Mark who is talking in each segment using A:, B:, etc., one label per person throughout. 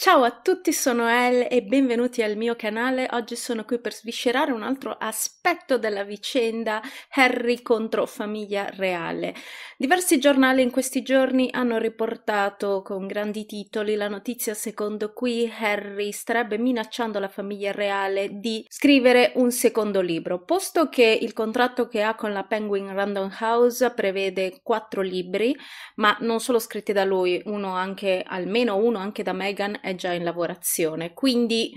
A: Ciao a tutti, sono Elle e benvenuti al mio canale. Oggi sono qui per sviscerare un altro aspetto della vicenda Harry contro famiglia reale. Diversi giornali in questi giorni hanno riportato con grandi titoli la notizia secondo cui Harry starebbe minacciando la famiglia reale di scrivere un secondo libro, posto che il contratto che ha con la Penguin Random House prevede quattro libri, ma non solo scritti da lui, uno anche, almeno uno anche da Meghan è già in lavorazione, quindi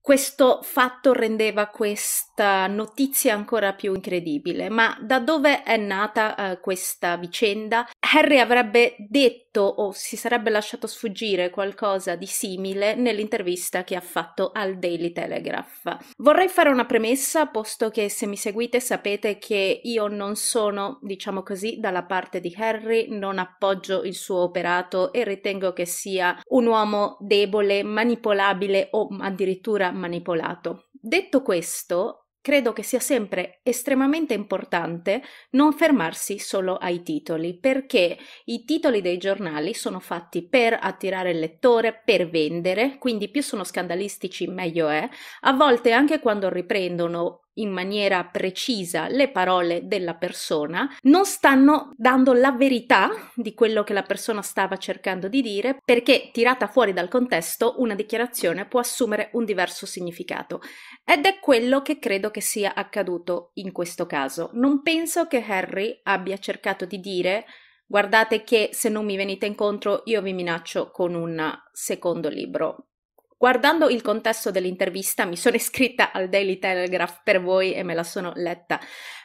A: questo fatto rendeva questa notizia ancora più incredibile. Ma da dove è nata uh, questa vicenda? Harry avrebbe detto o si sarebbe lasciato sfuggire qualcosa di simile nell'intervista che ha fatto al Daily Telegraph. Vorrei fare una premessa, posto che se mi seguite sapete che io non sono, diciamo così, dalla parte di Harry, non appoggio il suo operato e ritengo che sia un uomo debole, manipolabile o addirittura manipolato. Detto questo, credo che sia sempre estremamente importante non fermarsi solo ai titoli, perché i titoli dei giornali sono fatti per attirare il lettore, per vendere, quindi più sono scandalistici meglio è. A volte anche quando riprendono in maniera precisa le parole della persona, non stanno dando la verità di quello che la persona stava cercando di dire, perché tirata fuori dal contesto una dichiarazione può assumere un diverso significato. Ed è quello che credo che sia accaduto in questo caso. Non penso che Harry abbia cercato di dire guardate che se non mi venite incontro io vi minaccio con un secondo libro. Guardando il contesto dell'intervista mi sono iscritta al Daily Telegraph per voi e me la sono letta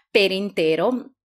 A: per intero.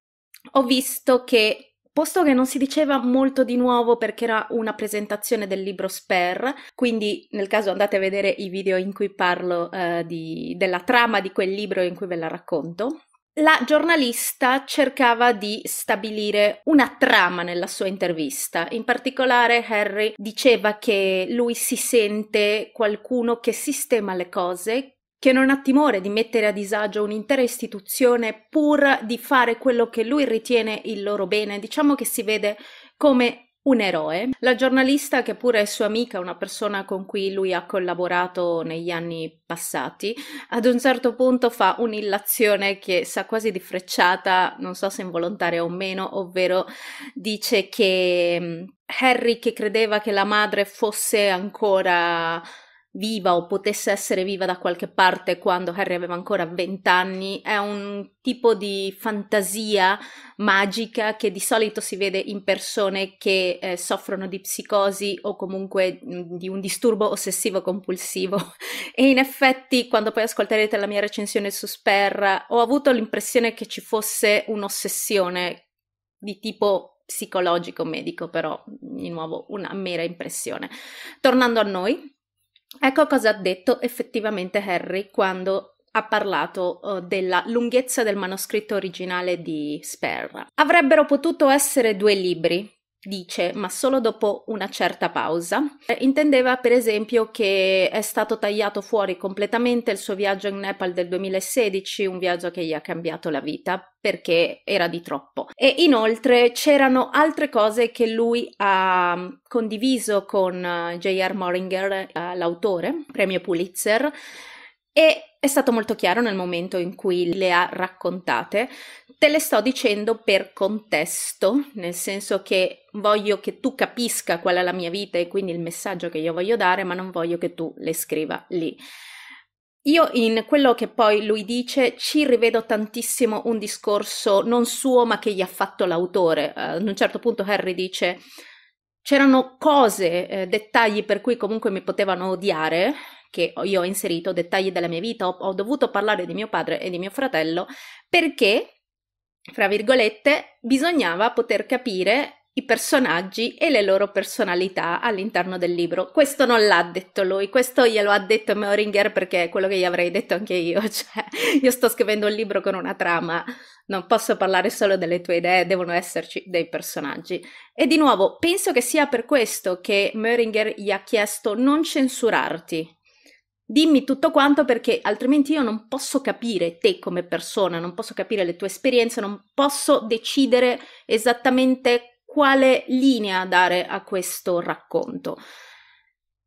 A: Ho visto che Posto che non si diceva molto di nuovo perché era una presentazione del libro Sper, quindi nel caso andate a vedere i video in cui parlo eh, di, della trama di quel libro in cui ve la racconto, la giornalista cercava di stabilire una trama nella sua intervista. In particolare Harry diceva che lui si sente qualcuno che sistema le cose, che non ha timore di mettere a disagio un'intera istituzione pur di fare quello che lui ritiene il loro bene. Diciamo che si vede come un eroe, la giornalista che pure è sua amica, una persona con cui lui ha collaborato negli anni passati, ad un certo punto fa un'illazione che sa quasi di frecciata, non so se involontaria o meno, ovvero dice che mm, Harry che credeva che la madre fosse ancora viva o potesse essere viva da qualche parte quando Harry aveva ancora 20 anni, è un tipo di fantasia magica che di solito si vede in persone che eh, soffrono di psicosi o comunque mh, di un disturbo ossessivo compulsivo e in effetti quando poi ascolterete la mia recensione su Sperra ho avuto l'impressione che ci fosse un'ossessione di tipo psicologico medico, però di nuovo una mera impressione. Tornando a noi, Ecco cosa ha detto effettivamente Harry quando ha parlato uh, della lunghezza del manoscritto originale di Sperra. Avrebbero potuto essere due libri, dice, ma solo dopo una certa pausa. Eh, intendeva per esempio che è stato tagliato fuori completamente il suo viaggio in Nepal del 2016, un viaggio che gli ha cambiato la vita perché era di troppo. E inoltre c'erano altre cose che lui ha mm, condiviso con eh, J.R. Moringer, eh, l'autore, premio Pulitzer, e è stato molto chiaro nel momento in cui le ha raccontate. Te le sto dicendo per contesto, nel senso che voglio che tu capisca qual è la mia vita e quindi il messaggio che io voglio dare, ma non voglio che tu le scriva lì. Io in quello che poi lui dice ci rivedo tantissimo un discorso non suo ma che gli ha fatto l'autore. Eh, ad un certo punto Harry dice c'erano cose, eh, dettagli per cui comunque mi potevano odiare, che io ho inserito, dettagli della mia vita, ho, ho dovuto parlare di mio padre e di mio fratello perché, fra virgolette, bisognava poter capire i personaggi e le loro personalità all'interno del libro. Questo non l'ha detto lui, questo glielo ha detto Meuringer perché è quello che gli avrei detto anche io, cioè io sto scrivendo un libro con una trama, non posso parlare solo delle tue idee, devono esserci dei personaggi. E di nuovo, penso che sia per questo che Meuringer gli ha chiesto non censurarti Dimmi tutto quanto perché altrimenti io non posso capire te come persona, non posso capire le tue esperienze, non posso decidere esattamente quale linea dare a questo racconto.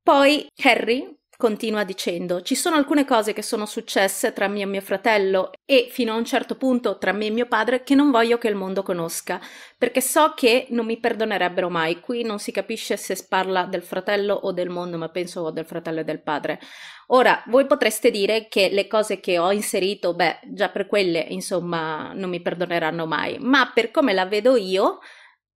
A: Poi Harry, continua dicendo ci sono alcune cose che sono successe tra me e mio fratello e fino a un certo punto tra me e mio padre che non voglio che il mondo conosca, perché so che non mi perdonerebbero mai. Qui non si capisce se parla del fratello o del mondo, ma penso del fratello e del padre. Ora, voi potreste dire che le cose che ho inserito, beh, già per quelle, insomma, non mi perdoneranno mai, ma per come la vedo io,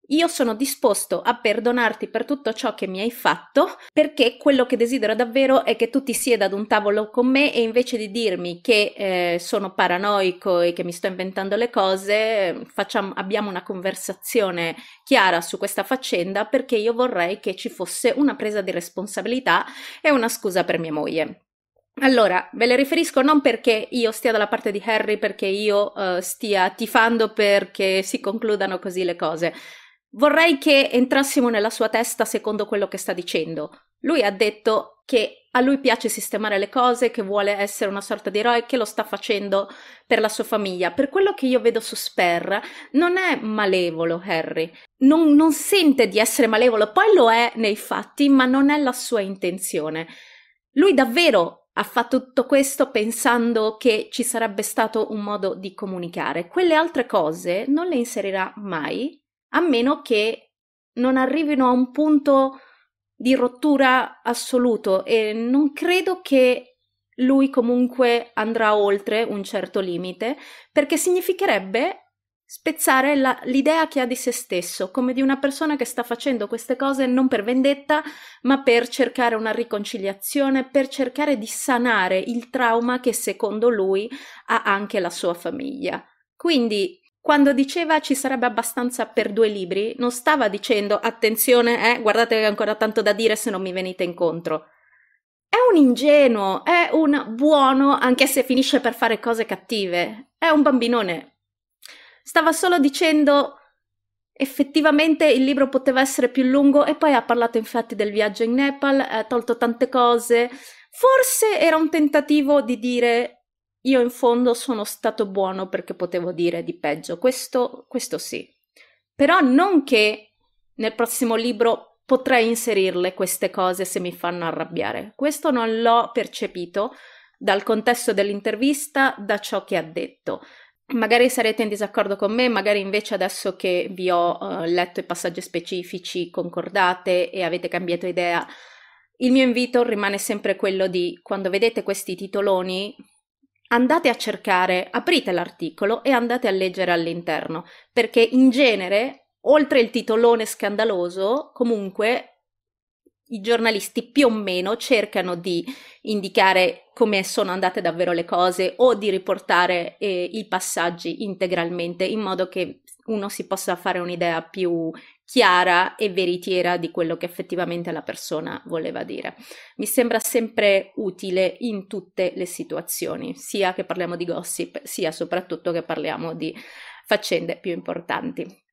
A: io sono disposto a perdonarti per tutto ciò che mi hai fatto, perché quello che desidero davvero è che tu ti sieda ad un tavolo con me e invece di dirmi che eh, sono paranoico e che mi sto inventando le cose, facciamo, abbiamo una conversazione chiara su questa faccenda perché io vorrei che ci fosse una presa di responsabilità e una scusa per mia moglie. Allora, ve le riferisco non perché io stia dalla parte di Harry, perché io eh, stia tifando perché si concludano così le cose Vorrei che entrassimo nella sua testa secondo quello che sta dicendo. Lui ha detto che a lui piace sistemare le cose, che vuole essere una sorta di eroe, che lo sta facendo per la sua famiglia. Per quello che io vedo su Sper, non è malevolo Harry, non, non sente di essere malevolo, poi lo è nei fatti, ma non è la sua intenzione. Lui davvero ha fatto tutto questo pensando che ci sarebbe stato un modo di comunicare. Quelle altre cose non le inserirà mai a meno che non arrivino a un punto di rottura assoluto e non credo che lui comunque andrà oltre un certo limite, perché significherebbe spezzare la, l'idea che ha di se stesso, come di una persona che sta facendo queste cose non per vendetta, ma per cercare una riconciliazione, per cercare di sanare il trauma che secondo lui ha anche la sua famiglia. Quindi quando diceva ci sarebbe abbastanza per due libri, non stava dicendo attenzione, eh, guardate che ho ancora tanto da dire se non mi venite incontro. È un ingenuo, è un buono anche se finisce per fare cose cattive, è un bambinone. Stava solo dicendo effettivamente il libro poteva essere più lungo e poi ha parlato infatti del viaggio in Nepal, ha tolto tante cose. Forse era un tentativo di dire io in fondo sono stato buono perché potevo dire di peggio, questo, questo sì. Però non che nel prossimo libro potrei inserirle queste cose se mi fanno arrabbiare. Questo non l'ho percepito dal contesto dell'intervista, da ciò che ha detto. Magari sarete in disaccordo con me, magari invece adesso che vi ho uh, letto i passaggi specifici, concordate e avete cambiato idea. Il mio invito rimane sempre quello di quando vedete questi titoloni, andate a cercare, aprite l'articolo e andate a leggere all'interno, perché in genere, oltre il titolone scandaloso, comunque i giornalisti più o meno cercano di indicare come sono andate davvero le cose o di riportare eh, i passaggi integralmente in modo che uno si possa fare un'idea più chiara e veritiera di quello che effettivamente la persona voleva dire. Mi sembra sempre utile in tutte le situazioni, sia che parliamo di gossip, sia soprattutto che parliamo di faccende più importanti.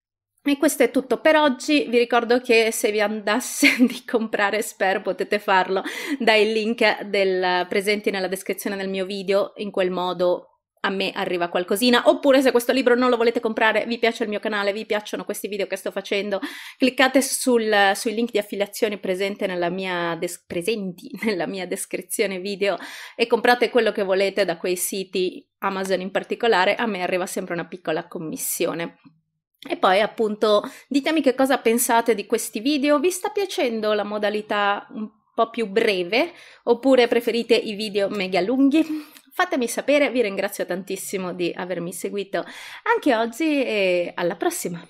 A: E questo è tutto per oggi, vi ricordo che se vi andasse di comprare Spero potete farlo dai link del, presenti nella descrizione del mio video, in quel modo a me arriva qualcosina, oppure se questo libro non lo volete comprare, vi piace il mio canale, vi piacciono questi video che sto facendo, cliccate sul, sui link di affiliazione nella mia des- presenti nella mia descrizione video e comprate quello che volete da quei siti, Amazon in particolare, a me arriva sempre una piccola commissione. E poi appunto ditemi che cosa pensate di questi video, vi sta piacendo la modalità un po' più breve oppure preferite i video mega lunghi? fatemi sapere, vi ringrazio tantissimo di avermi seguito anche oggi e alla prossima!